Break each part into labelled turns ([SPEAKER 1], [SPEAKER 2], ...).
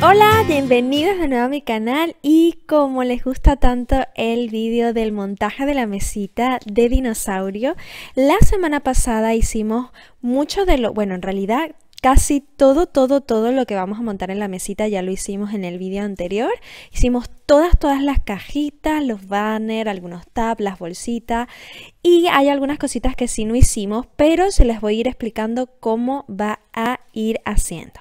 [SPEAKER 1] Hola, bienvenidos de nuevo a mi canal y como les gusta tanto el vídeo del montaje de la mesita de dinosaurio, la semana pasada hicimos mucho de lo, bueno en realidad casi todo, todo, todo lo que vamos a montar en la mesita ya lo hicimos en el vídeo anterior. Hicimos todas, todas las cajitas, los banners, algunos tabs, las bolsitas y hay algunas cositas que sí no hicimos, pero se les voy a ir explicando cómo va a ir haciendo.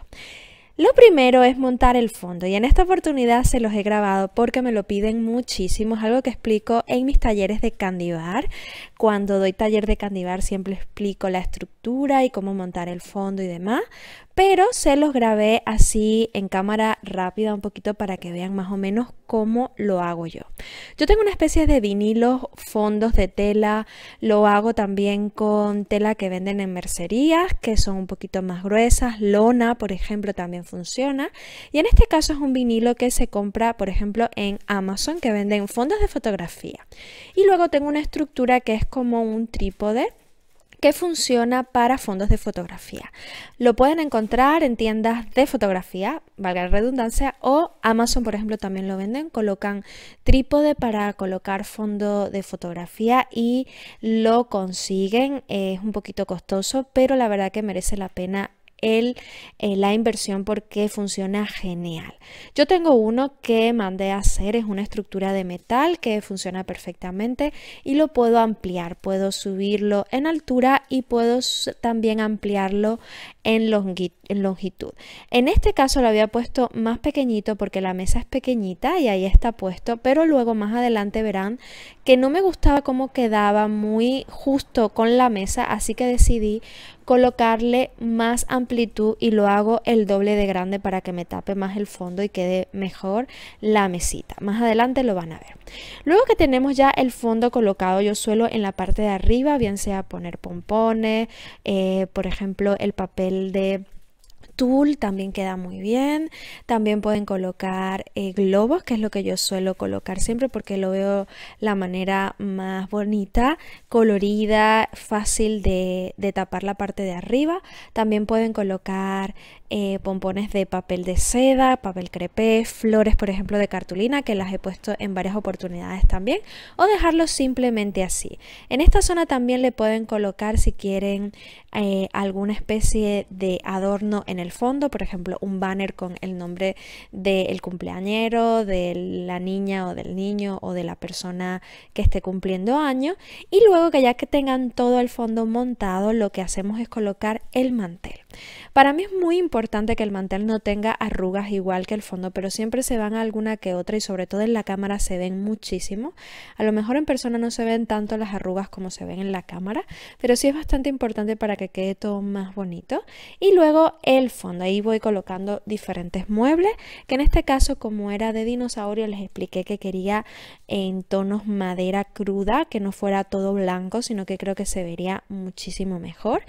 [SPEAKER 1] Lo primero es montar el fondo y en esta oportunidad se los he grabado porque me lo piden muchísimo, es algo que explico en mis talleres de candibar. Cuando doy taller de candibar siempre explico la estructura y cómo montar el fondo y demás, pero se los grabé así en cámara rápida un poquito para que vean más o menos cómo lo hago yo. Yo tengo una especie de vinilos, fondos de tela, lo hago también con tela que venden en mercerías, que son un poquito más gruesas, lona, por ejemplo, también funciona. Y en este caso es un vinilo que se compra, por ejemplo, en Amazon, que venden fondos de fotografía. Y luego tengo una estructura que es como un trípode que funciona para fondos de fotografía. Lo pueden encontrar en tiendas de fotografía, valga la redundancia, o Amazon, por ejemplo, también lo venden. Colocan trípode para colocar fondo de fotografía y lo consiguen. Es un poquito costoso, pero la verdad que merece la pena el, eh, la inversión porque funciona genial. Yo tengo uno que mandé a hacer, es una estructura de metal que funciona perfectamente y lo puedo ampliar, puedo subirlo en altura y puedo también ampliarlo en, longitud. En este caso lo había puesto más pequeñito porque la mesa es pequeñita y ahí está puesto, pero luego más adelante verán que no me gustaba cómo quedaba muy justo con la mesa, así que decidí colocarle más amplitud y lo hago el doble de grande para que me tape más el fondo y quede mejor la mesita. Más adelante lo van a ver. Luego que tenemos ya el fondo colocado, yo suelo en la parte de arriba, bien sea poner pompones, eh, por ejemplo el papel de tul también queda muy bien. También pueden colocar eh, globos, que es lo que yo suelo colocar siempre porque lo veo la manera más bonita, colorida, fácil de, tapar la parte de arriba. También pueden colocar eh, pompones de papel de seda, papel crepé, flores, por ejemplo, de cartulina, que las he puesto en varias oportunidades también, o dejarlo simplemente así. En esta zona también le pueden colocar, si quieren, eh, alguna especie de adorno en el fondo, por ejemplo, un banner con el nombre del cumpleañero, de la niña o del niño o de la persona que esté cumpliendo año. Y luego que ya que tengan todo el fondo montado, lo que hacemos es colocar el mantel. Para mí es muy importante que el mantel no tenga arrugas igual que el fondo, pero siempre se van alguna que otra y sobre todo en la cámara se ven muchísimo. A lo mejor en persona no se ven tanto las arrugas como se ven en la cámara, pero sí es bastante importante para que quede todo más bonito. Y luego el fondo. Ahí voy colocando diferentes muebles, que en este caso como era de dinosaurio les expliqué que quería en tonos madera cruda, que no fuera todo blanco, sino que creo que se vería muchísimo mejor.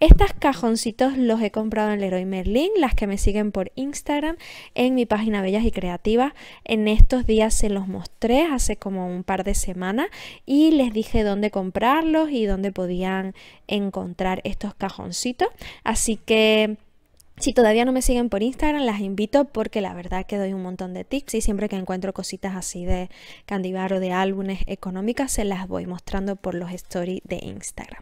[SPEAKER 1] Estos cajoncitos los he comprado en Leroy Merlin, las que me siguen por Instagram, en mi página Bellas y Creativas. En estos días se los mostré hace como un par de semanas y les dije dónde comprarlos y dónde podían encontrar estos cajoncitos. Así que si todavía no me siguen por Instagram, las invito porque la verdad que doy un montón de tips y siempre que encuentro cositas así de Candibar o de álbumes económicas, se las voy mostrando por los stories de Instagram.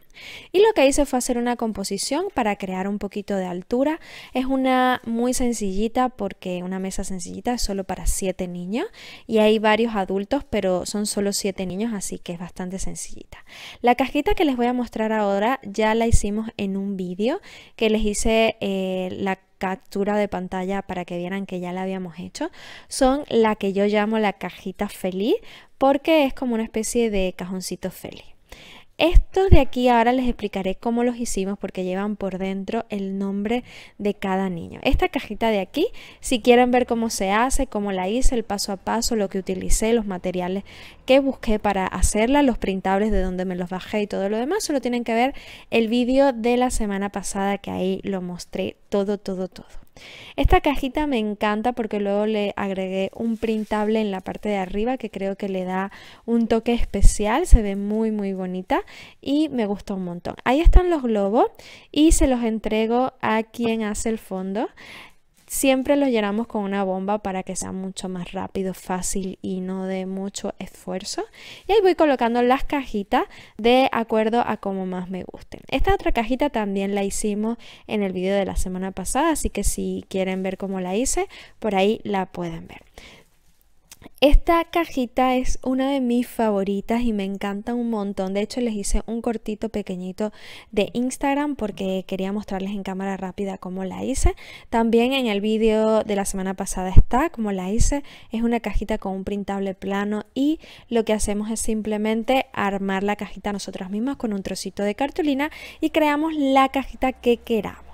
[SPEAKER 1] Y lo que hice fue hacer una composición para crear un poquito de altura. Es una muy sencillita porque una mesa sencillita es solo para 7 niños y hay varios adultos, pero son solo 7 niños, así que es bastante sencillita. La cajita que les voy a mostrar ahora ya la hicimos en un vídeo que les hice eh, la captura de pantalla para que vieran que ya la habíamos hecho, son la que yo llamo la cajita feliz porque es como una especie de cajoncito feliz. Estos de aquí ahora les explicaré cómo los hicimos porque llevan por dentro el nombre de cada niño. Esta cajita de aquí, si quieren ver cómo se hace, cómo la hice, el paso a paso, lo que utilicé, los materiales que busqué para hacerla, los printables de donde me los bajé y todo lo demás, solo tienen que ver el vídeo de la semana pasada que ahí lo mostré todo, todo, todo. Esta cajita me encanta porque luego le agregué un printable en la parte de arriba que creo que le da un toque especial, se ve muy muy bonita y me gusta un montón. Ahí están los globos y se los entrego a quien hace el fondo. Siempre los llenamos con una bomba para que sea mucho más rápido, fácil y no de mucho esfuerzo. Y ahí voy colocando las cajitas de acuerdo a como más me gusten. Esta otra cajita también la hicimos en el video de la semana pasada, así que si quieren ver cómo la hice, por ahí la pueden ver. Esta cajita es una de mis favoritas y me encanta un montón. De hecho, les hice un cortito pequeñito de Instagram porque quería mostrarles en cámara rápida cómo la hice. También en el vídeo de la semana pasada está cómo la hice. Es una cajita con un printable plano y lo que hacemos es simplemente armar la cajita nosotras mismas con un trocito de cartulina y creamos la cajita que queramos.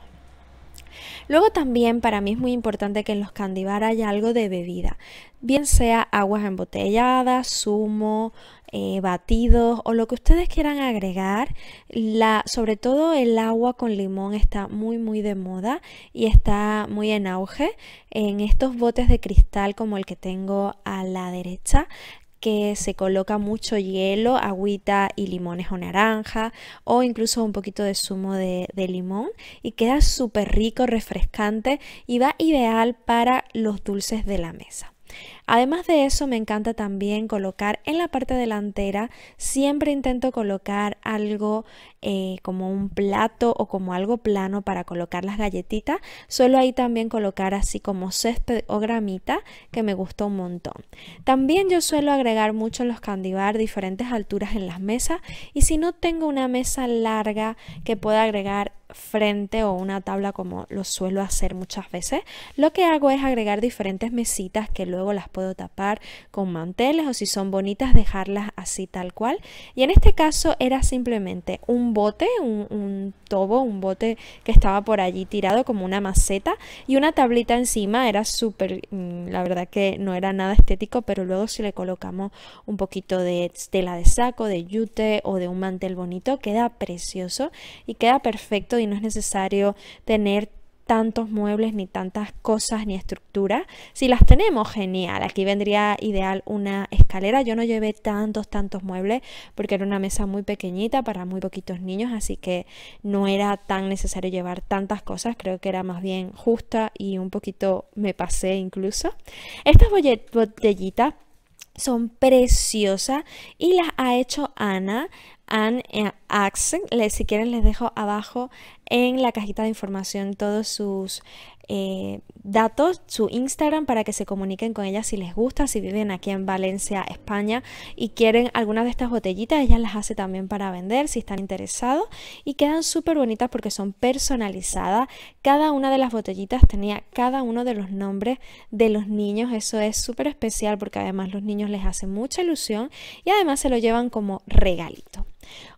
[SPEAKER 1] Luego también para mí es muy importante que en los candibar haya algo de bebida, bien sea aguas embotelladas, zumo, eh, batidos o lo que ustedes quieran agregar. La, sobre todo el agua con limón está muy muy de moda y está muy en auge en estos botes de cristal como el que tengo a la derecha que se coloca mucho hielo, agüita y limones o naranja o incluso un poquito de zumo de, de limón y queda súper rico, refrescante y va ideal para los dulces de la mesa. Además de eso, me encanta también colocar en la parte delantera, siempre intento colocar algo eh, como un plato o como algo plano para colocar las galletitas. Suelo ahí también colocar así como césped o gramita, que me gustó un montón. También yo suelo agregar mucho en los candibar diferentes alturas en las mesas y si no tengo una mesa larga que pueda agregar frente o una tabla como lo suelo hacer muchas veces, lo que hago es agregar diferentes mesitas que luego las puedo tapar con manteles o si son bonitas dejarlas así tal cual. Y en este caso era simplemente un bote, un, tobo, un bote que estaba por allí tirado como una maceta y una tablita encima, era súper, mm, la verdad que no era nada estético, pero luego si le colocamos un poquito de tela de saco, de yute o de un mantel bonito, queda precioso y queda perfecto y no es necesario tener tantos muebles, ni tantas cosas, ni estructuras. Si las tenemos, genial. Aquí vendría ideal una escalera. Yo no llevé tantos, tantos muebles porque era una mesa muy pequeñita para muy poquitos niños, así que no era tan necesario llevar tantas cosas. Creo que era más bien justa y un poquito me pasé incluso. Estas botellitas son preciosas y las ha hecho Ana Anne eh, Axen. Si quieren les dejo abajo en la cajita de información todos sus eh, datos, su Instagram para que se comuniquen con ella si les gusta, si viven aquí en Valencia, España y quieren algunas de estas botellitas, ella las hace también para vender si están interesados y quedan súper bonitas porque son personalizadas. Cada una de las botellitas tenía cada uno de los nombres de los niños, eso es súper especial porque además los niños les hacen mucha ilusión y además se lo llevan como regalito.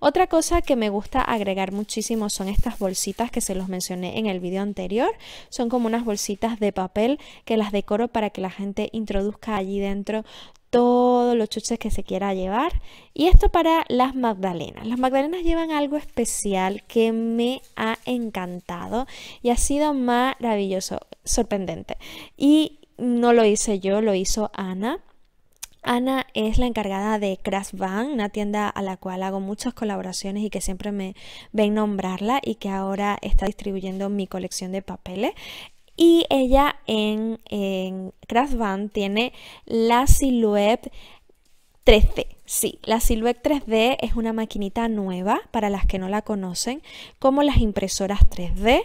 [SPEAKER 1] Otra cosa que me gusta agregar muchísimo son estas bolsitas que se los mencioné en el video anterior. Son como unas bolsitas de papel que las decoro para que la gente introduzca allí dentro todos los chuches que se quiera llevar. Y esto para las magdalenas. Las magdalenas llevan algo especial que me ha encantado y ha sido maravilloso, sorprendente. Y no lo hice yo, lo hizo Ana. Ana es la encargada de Craft Van, una tienda a la cual hago muchas colaboraciones y que siempre me ven nombrarla y que ahora está distribuyendo mi colección de papeles. Y ella en, en Van tiene la Silhouette 3D. Sí, la Silhouette 3D es una maquinita nueva para las que no la conocen, como las impresoras 3D,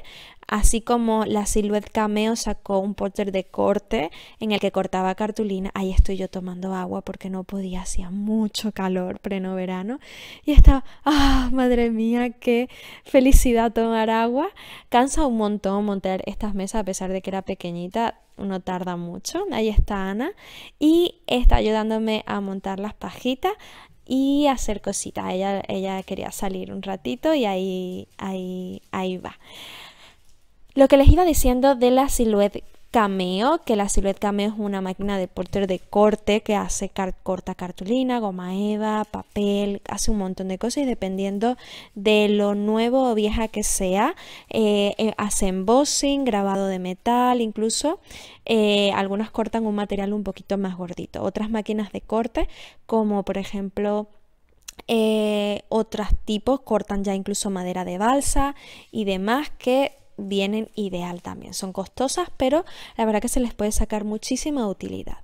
[SPEAKER 1] así como la Silhouette Cameo sacó un póster de corte en el que cortaba cartulina. Ahí estoy yo tomando agua porque no podía, hacía mucho calor pleno verano. Y estaba, ah, madre mía, qué felicidad tomar agua. Cansa un montón montar estas mesas a pesar de que era pequeñita, no tarda mucho. Ahí está Ana y está ayudándome a montar las pajitas y hacer cositas. Ella, ella quería salir un ratito y ahí, ahí, ahí va. Lo que les iba diciendo de la Silhouette Cameo, que la Silhouette Cameo es una máquina de portero de corte que hace corta cartulina, goma eva, papel, hace un montón de cosas y dependiendo de lo nuevo o vieja que sea, eh, eh hace embossing, grabado de metal, incluso eh, algunas cortan un material un poquito más gordito. Otras máquinas de corte, como por ejemplo... Eh, otros tipos cortan ya incluso madera de balsa y demás que vienen ideal también. Son costosas, pero la verdad que se les puede sacar muchísima utilidad.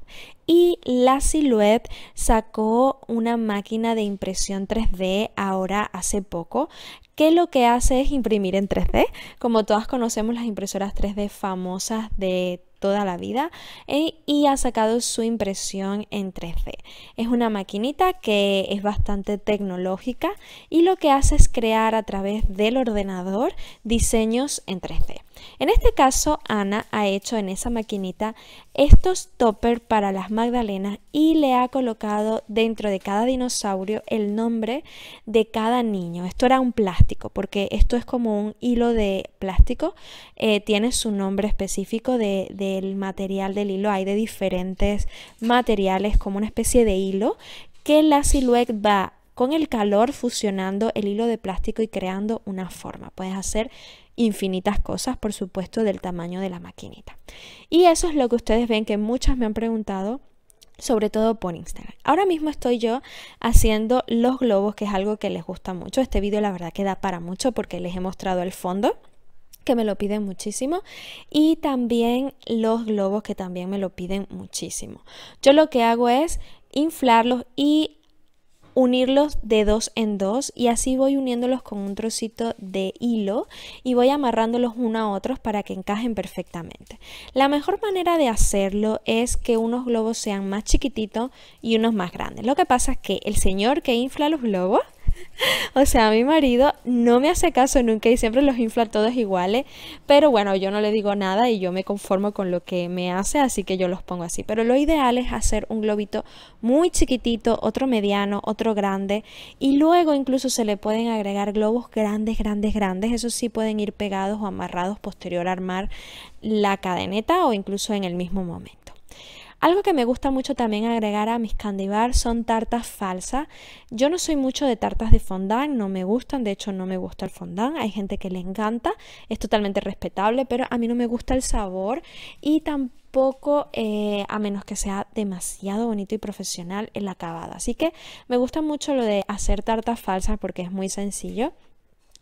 [SPEAKER 1] Y la Silhouette sacó una máquina de impresión 3D ahora hace poco que lo que hace es imprimir en 3D, como todas conocemos las impresoras 3D famosas de toda la vida eh, y ha sacado su impresión en 3D. Es una maquinita que es bastante tecnológica y lo que hace es crear a través del ordenador diseños en 3D. En este caso, Ana ha hecho en esa maquinita estos toppers para las magdalenas y le ha colocado dentro de cada dinosaurio el nombre de cada niño. Esto era un plástico, porque esto es como un hilo de plástico, eh, tiene su nombre específico de el material del hilo. Hay de diferentes materiales como una especie de hilo que la silueta va con el calor fusionando el hilo de plástico y creando una forma. Puedes hacer infinitas cosas, por supuesto, del tamaño de la maquinita. Y eso es lo que ustedes ven que muchas me han preguntado sobre todo por Instagram. Ahora mismo estoy yo haciendo los globos, que es algo que les gusta mucho. Este vídeo la verdad que da para mucho porque les he mostrado el fondo que me lo piden muchísimo, y también los globos, que también me lo piden muchísimo. Yo lo que hago es inflarlos y unirlos de dos en dos y así voy uniéndolos con un trocito de hilo y voy amarrándolos uno a otros para que encajen perfectamente. La mejor manera de hacerlo es que unos globos sean más chiquititos y unos más grandes. Lo que pasa es que el señor que infla los globos o sea, mi marido no me hace caso nunca y siempre los infla todos iguales, pero bueno, yo no le digo nada y yo me conformo con lo que me hace, así que yo los pongo así. Pero lo ideal es hacer un globito muy chiquitito, otro mediano, otro grande y luego incluso se le pueden agregar globos grandes, grandes, grandes. Esos sí pueden ir pegados o amarrados posterior a armar la cadeneta o incluso en el mismo momento. Algo que me gusta mucho también agregar a mis candy son tartas falsas. Yo no soy mucho de tartas de fondant, no me gustan, de hecho no me gusta el fondant, hay gente que le encanta, es totalmente respetable, pero a mí no me gusta el sabor y tampoco eh, a menos que sea demasiado bonito y profesional el acabado. Así que me gusta mucho lo de hacer tartas falsas porque es muy sencillo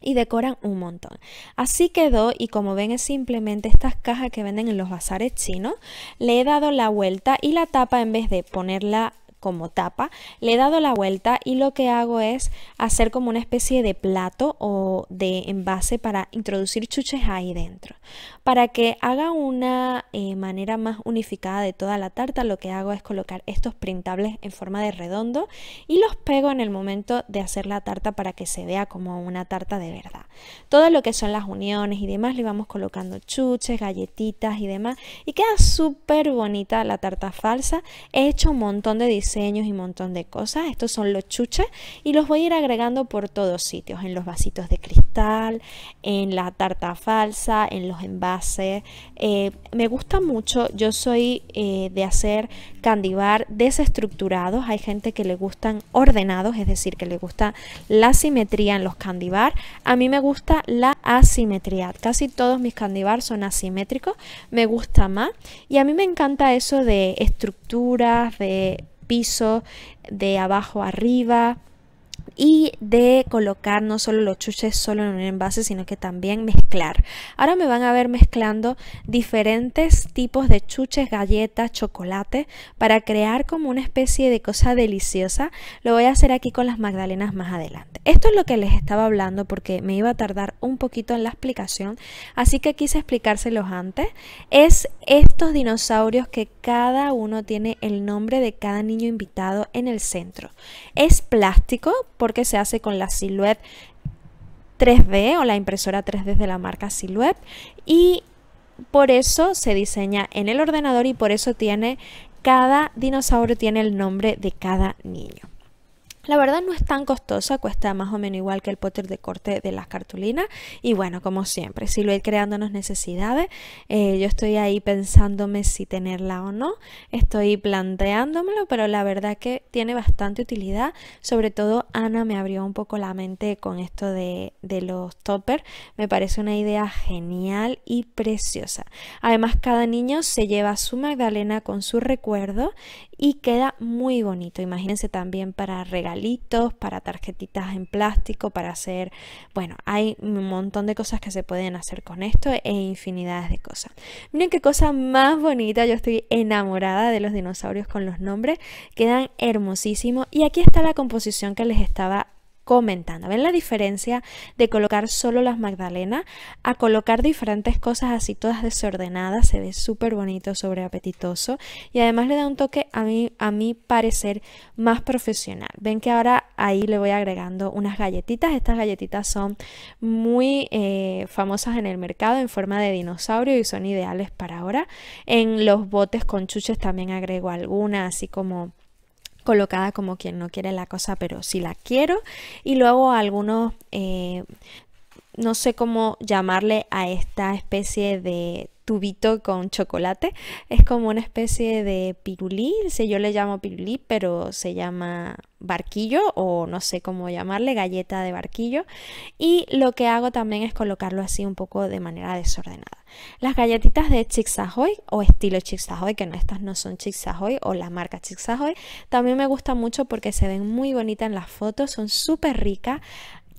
[SPEAKER 1] y decoran un montón. Así quedó y como ven es simplemente estas cajas que venden en los bazares chinos. Le he dado la vuelta y la tapa en vez de ponerla como tapa, le he dado la vuelta y lo que hago es hacer como una especie de plato o de envase para introducir chuches ahí dentro. Para que haga una eh, manera más unificada de toda la tarta, lo que hago es colocar estos printables en forma de redondo y los pego en el momento de hacer la tarta para que se vea como una tarta de verdad. Todo lo que son las uniones y demás le vamos colocando chuches, galletitas y demás y queda súper bonita la tarta falsa. He hecho un montón de diseños diseños y un montón de cosas. Estos son los chuches y los voy a ir agregando por todos sitios, en los vasitos de cristal, en la tarta falsa, en los envases. Eh, me gusta mucho, yo soy eh, de hacer candibar desestructurados. Hay gente que le gustan ordenados, es decir, que le gusta la simetría en los candibar A mí me gusta la asimetría. Casi todos mis candibar son asimétricos, me gusta más y a mí me encanta eso de estructuras, de piso, de abajo arriba y de colocar no solo los chuches solo en un envase, sino que también mezclar Ahora me van a ver mezclando diferentes tipos de chuches, galletas, chocolate para crear como una especie de cosa deliciosa. Lo voy a hacer aquí con las magdalenas más adelante. Esto es lo que les estaba hablando porque me iba a tardar un poquito en la explicación, así que quise explicárselos antes. Es estos dinosaurios que cada uno tiene el nombre de cada niño invitado en el centro. Es plástico porque se hace con la silueta 3D o la impresora 3D de la marca Silhouette y por eso se diseña en el ordenador y por eso tiene cada dinosaurio tiene el nombre de cada niño. La verdad no es tan costosa, cuesta más o menos igual que el poter de corte de las cartulinas. Y bueno, como siempre, si lo ir creándonos necesidades, eh, yo estoy ahí pensándome si tenerla o no, estoy planteándomelo, pero la verdad que tiene bastante utilidad. Sobre todo Ana me abrió un poco la mente con esto de, de los toppers. Me parece una idea genial y preciosa. Además, cada niño se lleva su Magdalena con su recuerdo y queda muy bonito. Imagínense también para regalar para tarjetitas en plástico, para hacer, bueno, hay un montón de cosas que se pueden hacer con esto e infinidades de cosas. Miren qué cosa más bonita, yo estoy enamorada de los dinosaurios con los nombres, quedan hermosísimos y aquí está la composición que les estaba comentando. ¿Ven la diferencia de colocar solo las magdalenas a colocar diferentes cosas así todas desordenadas? Se ve súper bonito, sobre apetitoso y además le da un toque a mí a mi parecer más profesional. Ven que ahora ahí le voy agregando unas galletitas. Estas galletitas son muy eh, famosas en el mercado en forma de dinosaurio y son ideales para ahora. En los botes con chuches también agrego algunas así como colocada como quien no quiere la cosa, pero sí la quiero. Y luego algunos, eh, no sé cómo llamarle a esta especie de tubito con chocolate. Es como una especie de pirulí, si yo le llamo pirulí, pero se llama barquillo o no sé cómo llamarle, galleta de barquillo. Y lo que hago también es colocarlo así un poco de manera desordenada. Las galletitas de Chixahoy o estilo Chixahoy, que no, estas no son Chixahoy o la marca Chixahoy, también me gusta mucho porque se ven muy bonitas en las fotos, son súper ricas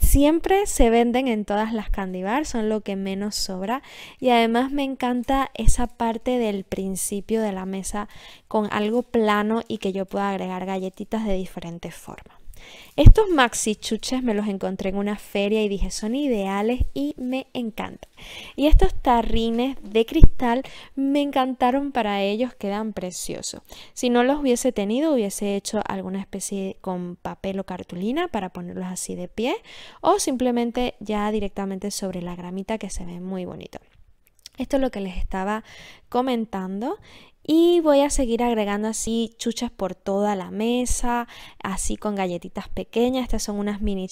[SPEAKER 1] siempre se venden en todas las candy son lo que menos sobra y además me encanta esa parte del principio de la mesa con algo plano y que yo pueda agregar galletitas de diferentes formas. Estos maxi chuches me los encontré en una feria y dije son ideales y me encantan. Y estos tarrines de cristal me encantaron para ellos, quedan preciosos. Si no los hubiese tenido, hubiese hecho alguna especie con papel o cartulina para ponerlos así de pie o simplemente ya directamente sobre la gramita que se ve muy bonito. Esto es lo que les estaba comentando y voy a seguir agregando así chuchas por toda la mesa, así con galletitas pequeñas. Estas son unas mini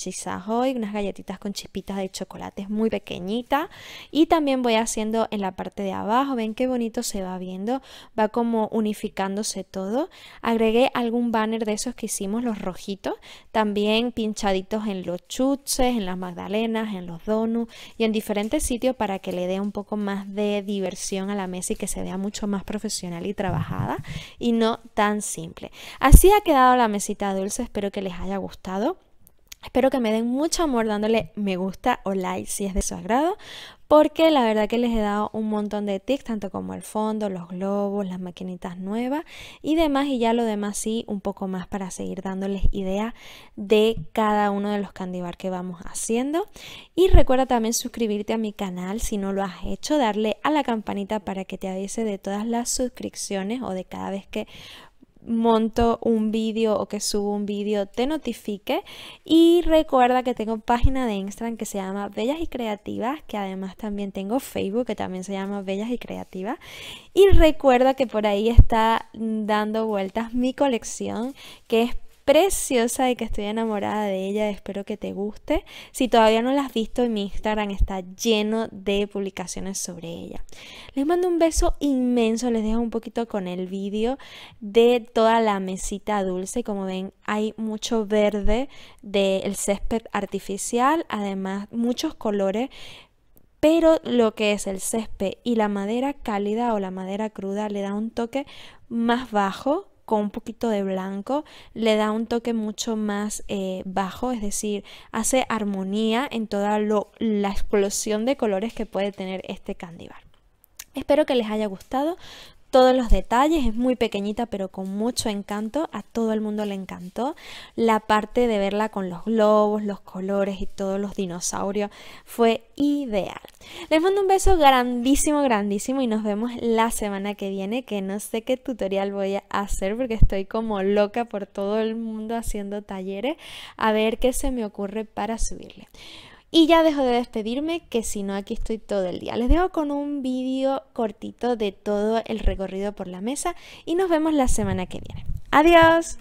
[SPEAKER 1] hoy, unas galletitas con chispitas de chocolate es muy pequeñita. Y también voy haciendo en la parte de abajo, ven qué bonito se va viendo, va como unificándose todo. Agregué algún banner de esos que hicimos, los rojitos, también pinchaditos en los chuches, en las magdalenas, en los donuts y en diferentes sitios para que le dé un poco más de diversión a la mesa y que se vea mucho más profesional trabajada y no tan simple. Así ha quedado la mesita dulce, espero que les haya gustado. Espero que me den mucho amor dándole me gusta o like si es de su agrado porque la verdad que les he dado un montón de tips, tanto como el fondo, los globos, las maquinitas nuevas y demás, y ya lo demás sí, un poco más para seguir dándoles idea de cada uno de los candibar que vamos haciendo. Y recuerda también suscribirte a mi canal si no lo has hecho, darle a la campanita para que te avise de todas las suscripciones o de cada vez que monto un vídeo o que subo un vídeo te notifique y recuerda que tengo página de Instagram que se llama Bellas y Creativas que además también tengo Facebook que también se llama Bellas y Creativas y recuerda que por ahí está dando vueltas mi colección que es preciosa y que estoy enamorada de ella. Espero que te guste. Si todavía no la has visto, en mi Instagram está lleno de publicaciones sobre ella. Les mando un beso inmenso. Les dejo un poquito con el vídeo de toda la mesita dulce. Como ven, hay mucho verde del césped artificial. Además, muchos colores pero lo que es el césped y la madera cálida o la madera cruda le da un toque más bajo con un poquito de blanco, le da un toque mucho más eh, bajo, es decir, hace armonía en toda la explosión de colores que puede tener este candíbar. Espero que les haya gustado todos los detalles, es muy pequeñita pero con mucho encanto, a todo el mundo le encantó. La parte de verla con los globos, los colores y todos los dinosaurios fue ideal. Les mando un beso grandísimo, grandísimo y nos vemos la semana que viene, que no sé qué tutorial voy a hacer porque estoy como loca por todo el mundo haciendo talleres, a ver qué se me ocurre para subirle. Y ya dejo de despedirme, que si no aquí estoy todo el día. Les dejo con un vídeo cortito de todo el recorrido por la mesa y nos vemos la semana que viene. ¡Adiós!